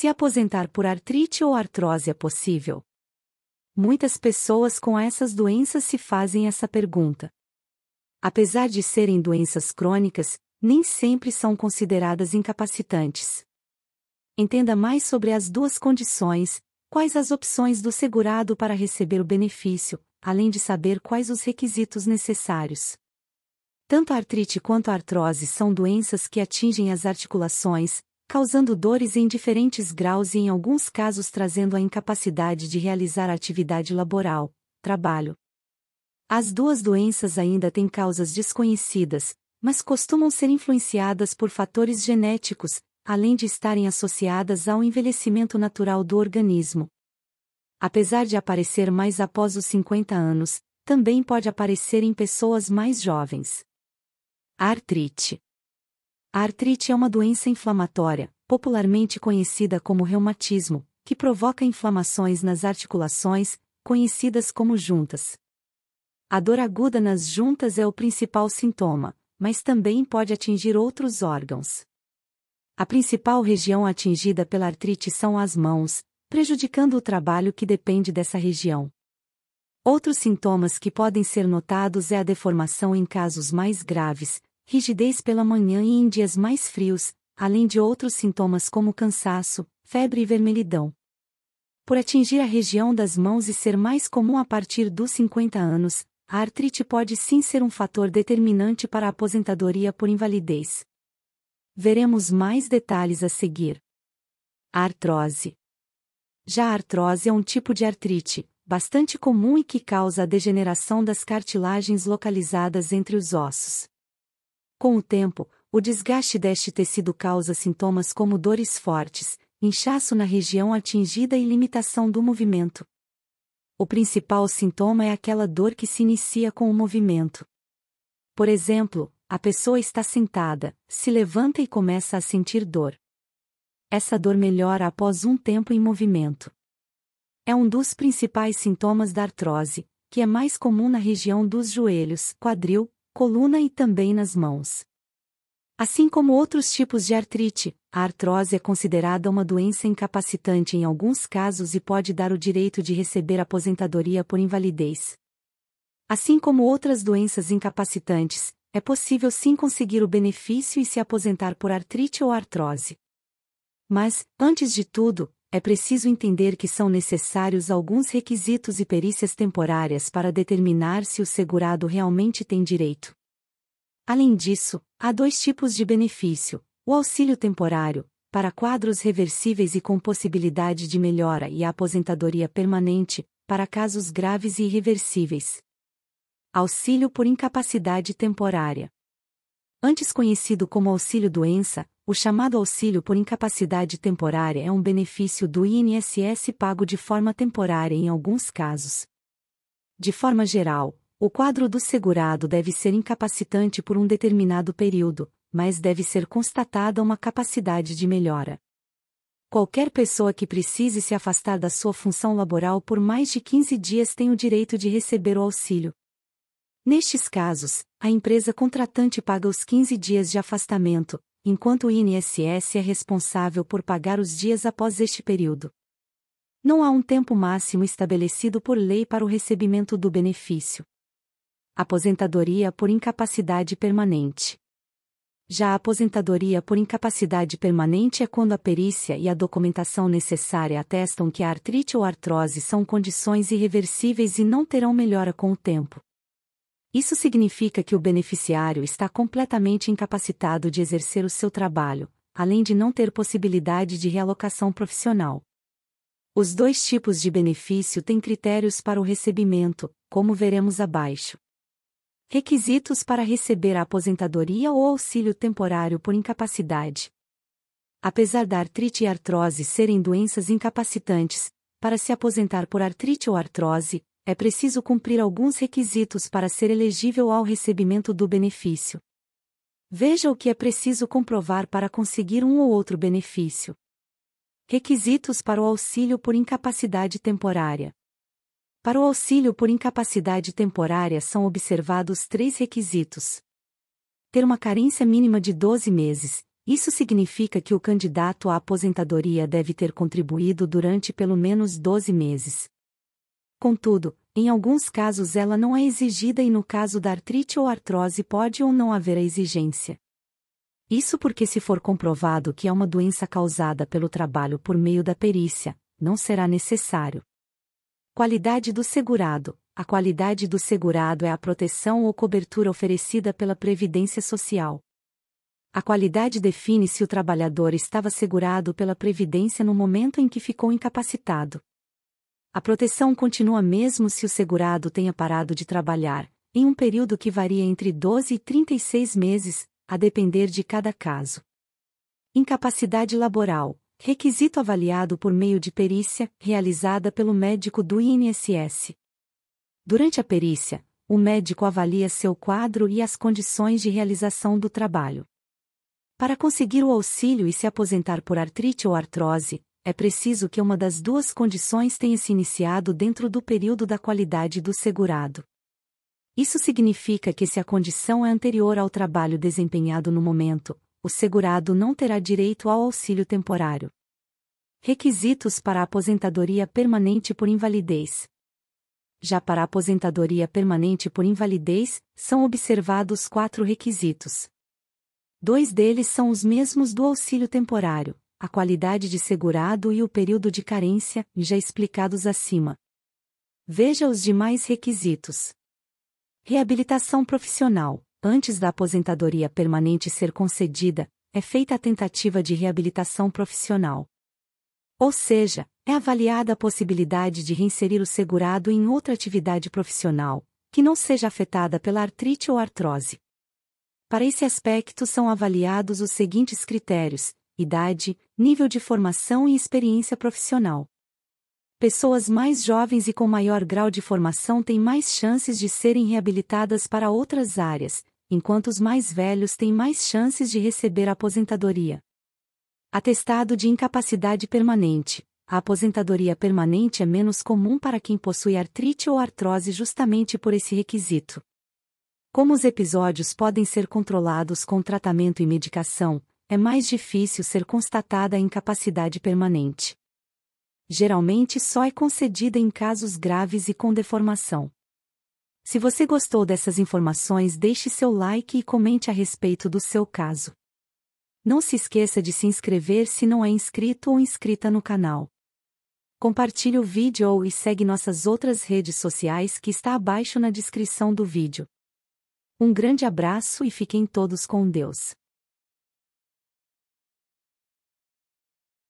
se aposentar por artrite ou artrose é possível? Muitas pessoas com essas doenças se fazem essa pergunta. Apesar de serem doenças crônicas, nem sempre são consideradas incapacitantes. Entenda mais sobre as duas condições, quais as opções do segurado para receber o benefício, além de saber quais os requisitos necessários. Tanto a artrite quanto a artrose são doenças que atingem as articulações, causando dores em diferentes graus e, em alguns casos, trazendo a incapacidade de realizar atividade laboral, trabalho. As duas doenças ainda têm causas desconhecidas, mas costumam ser influenciadas por fatores genéticos, além de estarem associadas ao envelhecimento natural do organismo. Apesar de aparecer mais após os 50 anos, também pode aparecer em pessoas mais jovens. Artrite a artrite é uma doença inflamatória, popularmente conhecida como reumatismo, que provoca inflamações nas articulações, conhecidas como juntas. A dor aguda nas juntas é o principal sintoma, mas também pode atingir outros órgãos. A principal região atingida pela artrite são as mãos, prejudicando o trabalho que depende dessa região. Outros sintomas que podem ser notados é a deformação em casos mais graves, rigidez pela manhã e em dias mais frios, além de outros sintomas como cansaço, febre e vermelhidão. Por atingir a região das mãos e ser mais comum a partir dos 50 anos, a artrite pode sim ser um fator determinante para a aposentadoria por invalidez. Veremos mais detalhes a seguir. artrose. Já a artrose é um tipo de artrite, bastante comum e que causa a degeneração das cartilagens localizadas entre os ossos. Com o tempo, o desgaste deste tecido causa sintomas como dores fortes, inchaço na região atingida e limitação do movimento. O principal sintoma é aquela dor que se inicia com o movimento. Por exemplo, a pessoa está sentada, se levanta e começa a sentir dor. Essa dor melhora após um tempo em movimento. É um dos principais sintomas da artrose, que é mais comum na região dos joelhos, quadril, coluna e também nas mãos. Assim como outros tipos de artrite, a artrose é considerada uma doença incapacitante em alguns casos e pode dar o direito de receber aposentadoria por invalidez. Assim como outras doenças incapacitantes, é possível sim conseguir o benefício e se aposentar por artrite ou artrose. Mas, antes de tudo, é preciso entender que são necessários alguns requisitos e perícias temporárias para determinar se o segurado realmente tem direito. Além disso, há dois tipos de benefício: o auxílio temporário, para quadros reversíveis e com possibilidade de melhora, e a aposentadoria permanente, para casos graves e irreversíveis. Auxílio por incapacidade temporária. Antes conhecido como auxílio-doença, o chamado auxílio por incapacidade temporária é um benefício do INSS pago de forma temporária em alguns casos. De forma geral, o quadro do segurado deve ser incapacitante por um determinado período, mas deve ser constatada uma capacidade de melhora. Qualquer pessoa que precise se afastar da sua função laboral por mais de 15 dias tem o direito de receber o auxílio, Nestes casos, a empresa contratante paga os 15 dias de afastamento, enquanto o INSS é responsável por pagar os dias após este período. Não há um tempo máximo estabelecido por lei para o recebimento do benefício. Aposentadoria por incapacidade permanente. Já a aposentadoria por incapacidade permanente é quando a perícia e a documentação necessária atestam que a artrite ou artrose são condições irreversíveis e não terão melhora com o tempo. Isso significa que o beneficiário está completamente incapacitado de exercer o seu trabalho, além de não ter possibilidade de realocação profissional. Os dois tipos de benefício têm critérios para o recebimento, como veremos abaixo. Requisitos para receber a aposentadoria ou auxílio temporário por incapacidade. Apesar da artrite e artrose serem doenças incapacitantes, para se aposentar por artrite ou artrose, é preciso cumprir alguns requisitos para ser elegível ao recebimento do benefício. Veja o que é preciso comprovar para conseguir um ou outro benefício. Requisitos para o auxílio por incapacidade temporária. Para o auxílio por incapacidade temporária são observados três requisitos. Ter uma carência mínima de 12 meses, isso significa que o candidato à aposentadoria deve ter contribuído durante pelo menos 12 meses. Contudo, em alguns casos ela não é exigida e no caso da artrite ou artrose pode ou não haver a exigência. Isso porque se for comprovado que é uma doença causada pelo trabalho por meio da perícia, não será necessário. Qualidade do segurado. A qualidade do segurado é a proteção ou cobertura oferecida pela Previdência Social. A qualidade define se o trabalhador estava segurado pela Previdência no momento em que ficou incapacitado. A proteção continua mesmo se o segurado tenha parado de trabalhar, em um período que varia entre 12 e 36 meses, a depender de cada caso. Incapacidade laboral requisito avaliado por meio de perícia realizada pelo médico do INSS. Durante a perícia, o médico avalia seu quadro e as condições de realização do trabalho. Para conseguir o auxílio e se aposentar por artrite ou artrose, é preciso que uma das duas condições tenha se iniciado dentro do período da qualidade do segurado. Isso significa que se a condição é anterior ao trabalho desempenhado no momento, o segurado não terá direito ao auxílio temporário. Requisitos para a aposentadoria permanente por invalidez. Já para a aposentadoria permanente por invalidez, são observados quatro requisitos. Dois deles são os mesmos do auxílio temporário, a qualidade de segurado e o período de carência, já explicados acima. Veja os demais requisitos. Reabilitação profissional. Antes da aposentadoria permanente ser concedida, é feita a tentativa de reabilitação profissional. Ou seja, é avaliada a possibilidade de reinserir o segurado em outra atividade profissional, que não seja afetada pela artrite ou artrose. Para esse aspecto são avaliados os seguintes critérios: idade, nível de formação e experiência profissional. Pessoas mais jovens e com maior grau de formação têm mais chances de serem reabilitadas para outras áreas, enquanto os mais velhos têm mais chances de receber aposentadoria. Atestado de incapacidade permanente. A aposentadoria permanente é menos comum para quem possui artrite ou artrose justamente por esse requisito. Como os episódios podem ser controlados com tratamento e medicação, é mais difícil ser constatada a incapacidade permanente. Geralmente só é concedida em casos graves e com deformação. Se você gostou dessas informações, deixe seu like e comente a respeito do seu caso. Não se esqueça de se inscrever se não é inscrito ou inscrita no canal. Compartilhe o vídeo e segue nossas outras redes sociais que está abaixo na descrição do vídeo. Um grande abraço e fiquem todos com Deus.